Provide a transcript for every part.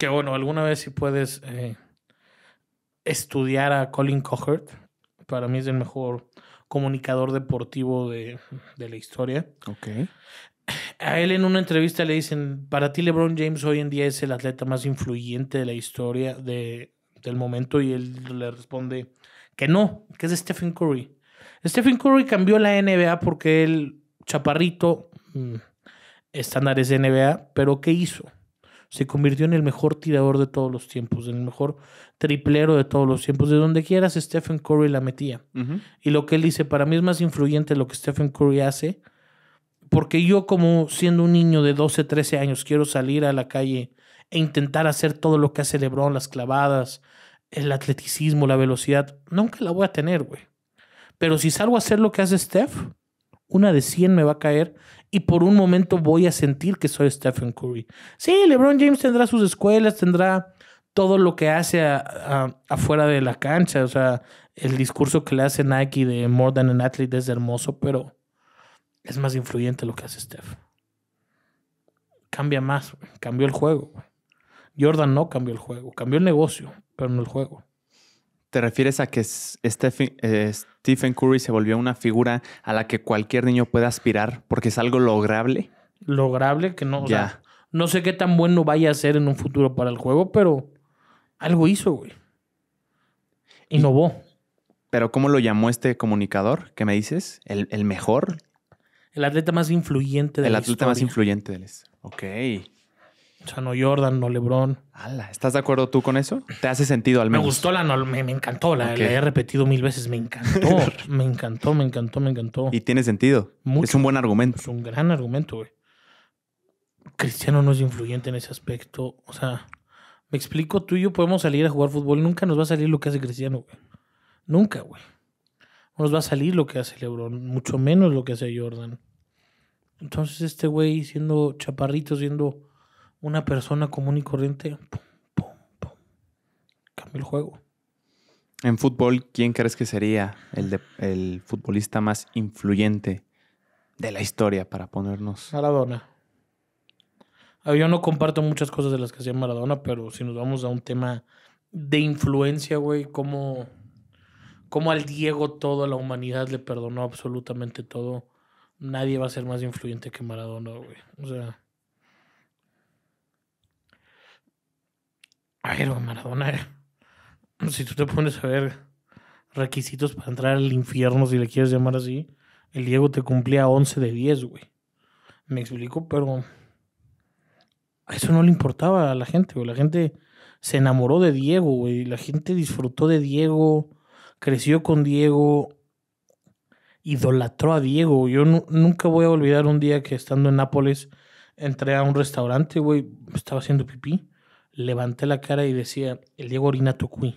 que bueno, alguna vez si puedes eh, estudiar a Colin Cochert, para mí es el mejor comunicador deportivo de, la historia. Ok. A él en una entrevista le dicen, para ti LeBron James hoy en día es el atleta más influyente de la historia de, del momento y él le responde que no, que es Stephen Curry. Stephen Curry cambió la NBA porque él, chaparrito, mm, estándares de NBA, pero ¿qué hizo? se convirtió en el mejor tirador de todos los tiempos, en el mejor triplero de todos los tiempos. De donde quieras, Stephen Curry la metía. Y lo que él dice, para mí es más influyente lo que Stephen Curry hace, porque yo como siendo un niño de 12, 13 años, quiero salir a la calle e intentar hacer todo lo que hace Lebron, las clavadas, el atleticismo, la velocidad. Nunca la voy a tener, güey. Pero si salgo a hacer lo que hace Steph, una de 100 me va a caer y por un momento voy a sentir que soy Stephen Curry. Sí, LeBron James tendrá sus escuelas, tendrá todo lo que hace afuera de la cancha. O sea, el discurso que le hace Nike de More Than an Athlete es hermoso, pero es más influyente lo que hace Steph. Cambia más, cambió el juego. Jordan no cambió el juego, cambió el negocio, pero no el juego. ¿Te refieres a que eh, Stephen, Curry se volvió una figura a la que cualquier niño puede aspirar porque es algo lograble? Lograble, que no. O Sea, no sé qué tan bueno vaya a ser en un futuro para el juego, pero algo hizo, güey. Innovó. ¿Pero cómo lo llamó este comunicador que me dices? ¿El, mejor? El atleta más influyente de de. El atleta más influyente de él Ok. O sea, no Jordan, no LeBron. ¿Estás de acuerdo tú con eso? ¿Te hace sentido al menos? Me gustó la, me, encantó, la, la, he repetido mil veces, me encantó, me encantó, me encantó, me encantó. Y tiene sentido. Es un buen argumento. Es un gran argumento, güey. Cristiano no es influyente en ese aspecto. O sea, me explico, tú y yo podemos salir a jugar fútbol, nunca nos va a salir lo que hace Cristiano, güey. Nunca, güey. No nos va a salir lo que hace LeBron, mucho menos lo que hace Jordan. Entonces este güey siendo chaparrito, siendo una persona común y corriente, pum, pum, pum, el juego. En fútbol, ¿quién crees que sería el, el futbolista más influyente de la historia para ponernos? Maradona. Ah, yo no comparto muchas cosas de las que hacía Maradona, pero si nos vamos a un tema de influencia, güey, como como al Diego toda la humanidad le perdonó absolutamente todo, nadie va a ser más influyente que Maradona, güey. O sea, A ver, Maradona, eh. si tú te pones a ver requisitos para entrar al infierno, si le quieres llamar así, el Diego te cumplía 11 de 10, güey. Me explico, pero a eso no le importaba a la gente, güey. La gente se enamoró de Diego, güey. La gente disfrutó de Diego, creció con Diego, idolatró a Diego. Yo nunca voy a olvidar un día que estando en Nápoles entré a un restaurante, güey, estaba haciendo pipí levanté la cara y decía, el Diego Orina Cui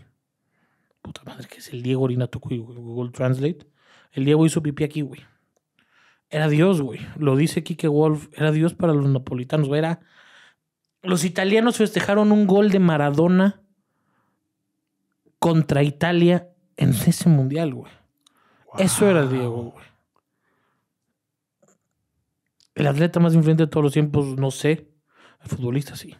Puta madre, ¿qué es el Diego Orina Cui Google Translate. El Diego hizo pipí aquí, güey. Era Dios, güey. Lo dice Kike Wolf. Era Dios para los napolitanos, Era... Los italianos festejaron un gol de Maradona contra Italia en ese mundial, güey. Eso era Diego, güey. El atleta más influyente de todos los tiempos, no sé. El futbolista, sí.